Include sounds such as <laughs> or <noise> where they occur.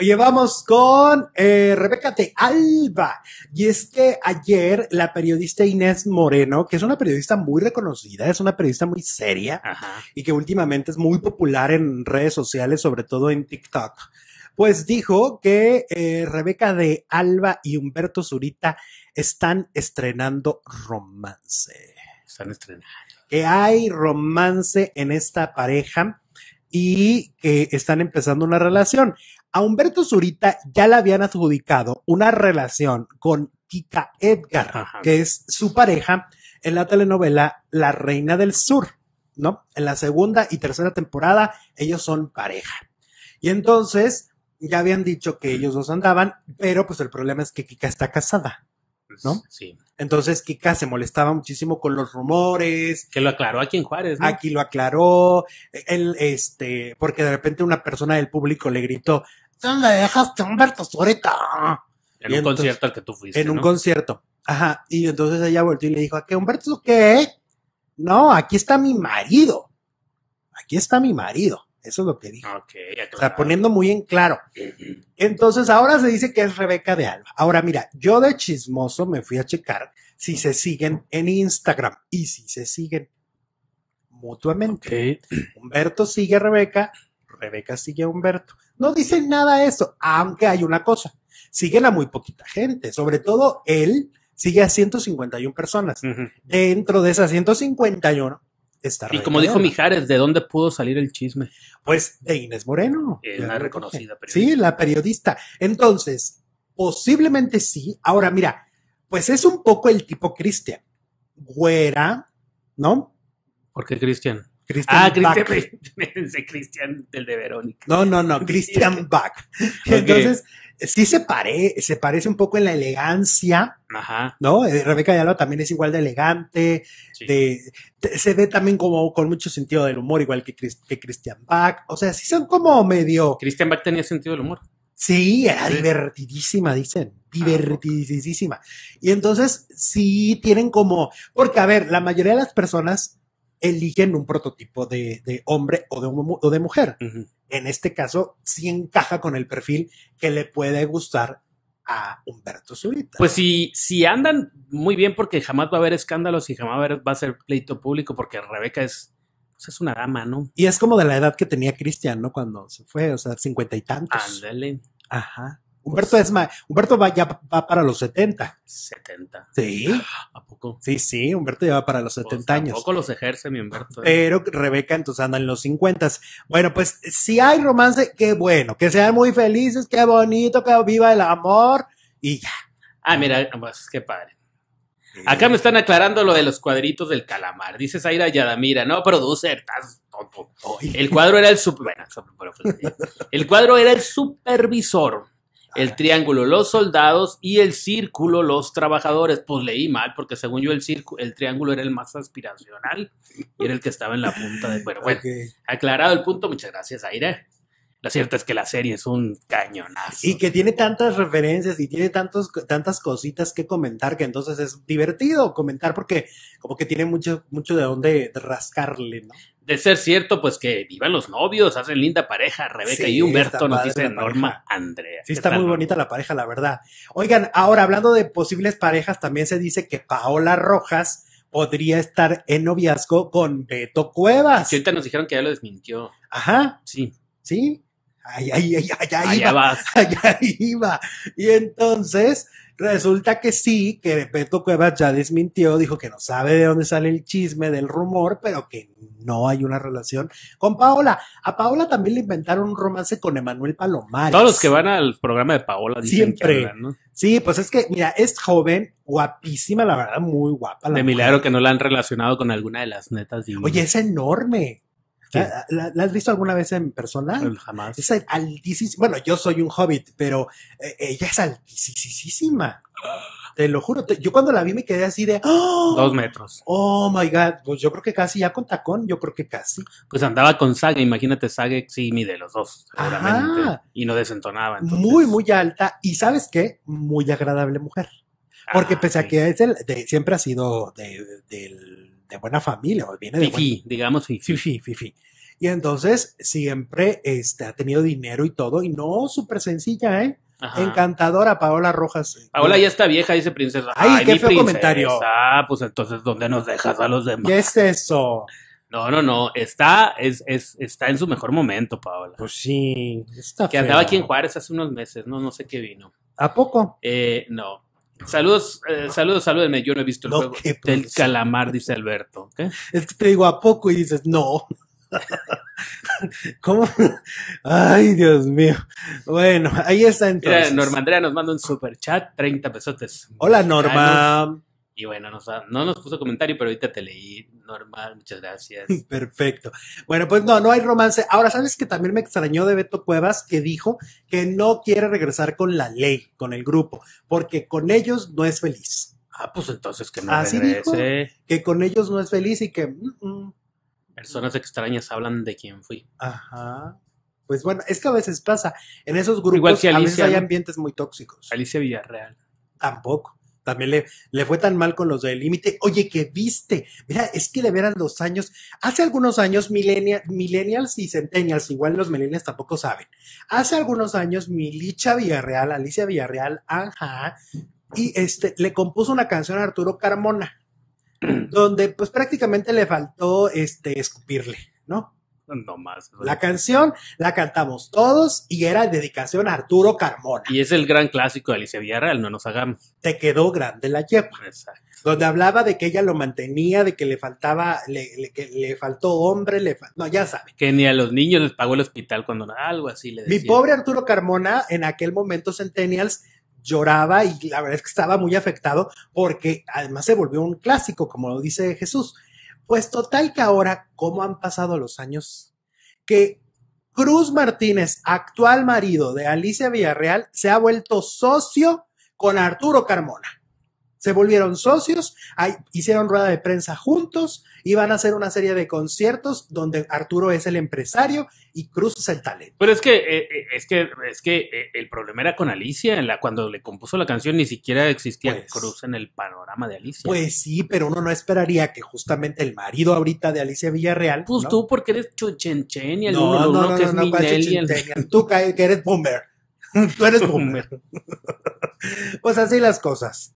Oye, vamos con eh, Rebeca de Alba. Y es que ayer la periodista Inés Moreno, que es una periodista muy reconocida, es una periodista muy seria y que últimamente es muy popular en redes sociales, sobre todo en TikTok, pues dijo que eh, Rebeca de Alba y Humberto Zurita están estrenando romance. Están estrenando. Que hay romance en esta pareja y que están empezando una relación. A Humberto Zurita ya le habían adjudicado una relación con Kika Edgar, que es su pareja en la telenovela La Reina del Sur, ¿no? En la segunda y tercera temporada ellos son pareja. Y entonces ya habían dicho que ellos dos andaban, pero pues el problema es que Kika está casada. Pues, ¿no? Sí. Entonces Kika se molestaba muchísimo con los rumores. Que lo aclaró aquí en Juárez. ¿no? Aquí lo aclaró. Él, este, porque de repente una persona del público le gritó, ¿dónde dejaste a Humberto Zureta? En un concierto al que tú fuiste. En un concierto. Ajá. Y entonces ella volvió y le dijo, ¿a qué Humberto qué? No, aquí está mi marido. Aquí está mi marido. Eso es lo que dijo. Okay, o sea, poniendo muy en claro. Entonces, ahora se dice que es Rebeca de Alba. Ahora, mira, yo de chismoso me fui a checar si se siguen en Instagram y si se siguen mutuamente. Humberto sigue a Rebeca, Rebeca sigue a Humberto. No dicen nada eso, aunque hay una cosa. Siguen la muy poquita gente, sobre todo él sigue a 151 personas. Dentro de esas 151 y como dijo Mijares, ¿de dónde pudo salir el chisme? Pues de Inés Moreno. La reconocida periodista. Sí, la periodista. Entonces, posiblemente sí. Ahora, mira, pues es un poco el tipo Cristian. Güera, ¿no? ¿Por qué Cristian? ah, Cristian, <laughs> Cristian del de Verónica. No, no, no, Cristian <laughs> Bach. Entonces, sí se, pare, se parece un poco en la elegancia, Ajá. ¿no? Eh, Rebeca Ayala también es igual de elegante, de, se ve también como con mucho sentido del humor, igual que, Christian Bach. O sea, sí son como medio... Christian Bach tenía sentido del humor. Sí, era divertidísima, dicen. Ah, divertidísima. Y entonces sí tienen como, porque a ver, la mayoría de las personas eligen un prototipo de, hombre o de, de mujer. En este caso, sí encaja con el perfil que le puede gustar a Humberto Zurita. Pues si, si andan muy bien, porque jamás va a haber escándalos y jamás va a, ser pleito público, porque Rebeca es, pues es una dama, ¿no? Y es como de la edad que tenía Cristian, ¿no? Cuando se fue, o sea, cincuenta y tantos. Ándale. Ajá. Pues Humberto, es Humberto va, ya va para los 70. 70. Sí. Ah, Sí, sí, Humberto lleva para los 70 pues, años. Tampoco los ejerce mi Humberto. ¿eh? Pero Rebeca entonces anda en los 50. Bueno, pues si hay romance, qué bueno, que sean muy felices, qué bonito, que viva el amor y ya. Ah, mira, pues qué padre. Acá me están aclarando lo de los cuadritos del calamar. Dice Zaira Yadamira, no, producer, estás tonto. El cuadro era el pues, el cuadro era el supervisor el triángulo los soldados y el círculo los trabajadores. Pues leí mal, porque según yo el, círculo, triángulo era el más aspiracional y era el que estaba en la punta de... Bueno, bueno, aclarado el punto, muchas gracias, Aire. Lo cierto es que la serie es un cañonazo. Y que tiene tantas referencias y tiene tantos, tantas cositas que comentar que entonces es divertido comentar porque como que tiene mucho, mucho de dónde rascarle, ¿no? de ser cierto, pues que vivan los novios, hacen linda pareja, Rebeca y Humberto, nos dice Norma Andrea. Sí, está muy bonita la pareja, la verdad. Oigan, ahora hablando de posibles parejas, también se dice que Paola Rojas podría estar en noviazgo con Beto Cuevas. Sí, ahorita nos dijeron que ya lo desmintió. Ajá. Sí. Sí, allá, iba. <laughs> Allá iba. Y entonces resulta que sí, que Beto Cuevas ya desmintió, dijo que no sabe de dónde sale el chisme, del rumor, pero que no hay una relación con Paola. A Paola también le inventaron un romance con Emanuel Palomares. Todos los que van al programa de Paola dicen Siempre. Que Sí, pues es que, mira, es joven, guapísima, la verdad, muy guapa. La de milagro que no la han relacionado con alguna de las netas. Oye, es enorme. Ah, ah, ¿La, la, has visto alguna vez en persona? jamás. Es Bueno, yo soy un hobbit, pero eh, ella es altísima. Te lo juro. yo cuando la vi me quedé así de. ¡Ah! Dos metros. Oh my God. Pues yo creo que casi, ya con tacón, yo creo que casi. Pues andaba con Saga. Imagínate, Saga sí de los dos, seguramente. Y no desentonaba. Muy, muy alta. Y ¿sabes qué? Muy agradable mujer. Porque pese a que es siempre ha sido del de buena familia, o viene de... Fifi, digamos fifi. Fifi, fifi. Y entonces siempre este, ha tenido dinero y todo, y no súper sencilla, ¿eh? Encantadora Paola Rojas. Paola ya está vieja, dice princesa. Ay, qué feo comentario. Ah, pues entonces, ¿dónde nos dejas a los demás? ¿Qué es eso? No, no, no. Está, es, está en su mejor momento, Paola. Pues sí, está Que andaba aquí en Juárez hace unos meses, no, no sé qué vino. ¿A poco? Eh, no. Saludos, eh, saludos, salúdenme. Yo no he visto el juego del calamar, dice Alberto. Es que te digo a poco y dices, no. <laughs> ¿Cómo? Ay, Dios mío. Bueno, ahí está entonces. Norma Andrea nos manda un super chat, 30 pesotes. Hola, Norma. Y bueno, no nos puso comentario, pero ahorita te leí, normal, muchas gracias. <laughs> Perfecto. Bueno, pues no, no hay romance. Ahora, ¿sabes que también me extrañó de Beto Cuevas que dijo que no quiere regresar con la ley, con el grupo, porque con ellos no es feliz. Ah, pues entonces que no regrese. que con ellos no es feliz y que... Mm, mm. Personas extrañas hablan de quién fui. Ajá. Pues bueno, es que a veces pasa. En esos grupos a veces hay ambientes muy tóxicos. Alicia Villarreal. Tampoco también le, le fue tan mal con los del límite. Oye, ¿qué viste, mira, es que de veras los años, hace algunos años, millennials y centennials, igual los millennials tampoco saben. Hace algunos años, Milicha Villarreal, Alicia Villarreal, ajá, y este, le compuso una canción a Arturo Carmona, <clears throat> donde pues prácticamente le faltó este, escupirle, ¿no? No más. La canción la cantamos todos y era dedicación a Arturo Carmona. Y es el gran clásico de Alicia Villarreal, no nos hagamos. Te quedó grande la yepa. Exacto. Donde hablaba de que ella lo mantenía, de que le faltaba, le, le faltó hombre, le no, ya sabe. Que ni a los niños les pagó el hospital cuando algo así le decía. Mi pobre Arturo Carmona, en aquel momento Centennials, lloraba y la verdad es que estaba muy afectado porque además se volvió un clásico, como lo dice Jesús. Pues total que ahora, ¿cómo han pasado los años? Que Cruz Martínez, actual marido de Alicia Villarreal, se ha vuelto socio con Arturo Carmona se volvieron socios, hicieron rueda de prensa juntos iban a hacer una serie de conciertos donde Arturo es el empresario y Cruz es el talento. Pero es que eh, eh, es que es que eh, el problema era con Alicia, cuando le compuso la canción ni siquiera existía pues. Cruz en el panorama de Alicia. Pues sí, pero uno no esperaría que justamente el marido ahorita de Alicia Villarreal. Pues tú porque eres chuchenchen y el no, no, que el... Tú que eres boomer. <laughs> tú eres boomer. <laughs> pues así las cosas.